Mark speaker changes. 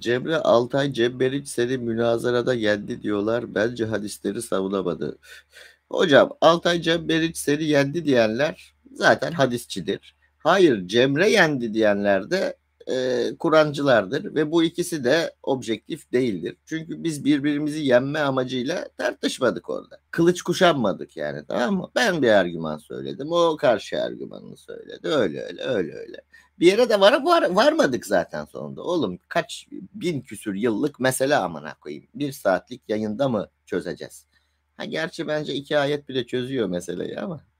Speaker 1: Cemre Altay Cemberiç seni münazarada yendi diyorlar. Bence hadisleri savunamadı. Hocam Altay Cemberiç seni yendi diyenler zaten hadisçidir. Hayır Cemre yendi diyenler de e, Kur'ancılardır ve bu ikisi de objektif değildir. Çünkü biz birbirimizi yenme amacıyla tartışmadık orada. Kılıç kuşanmadık yani tamam mı? Ben bir argüman söyledim. O karşı argümanını söyledi. Öyle öyle öyle öyle. Bir yere de var, var varmadık zaten sonunda. Oğlum kaç bin küsür yıllık mesele amına koyayım. Bir saatlik yayında mı çözeceğiz? Ha gerçi bence iki ayet bile çözüyor meseleyi ama.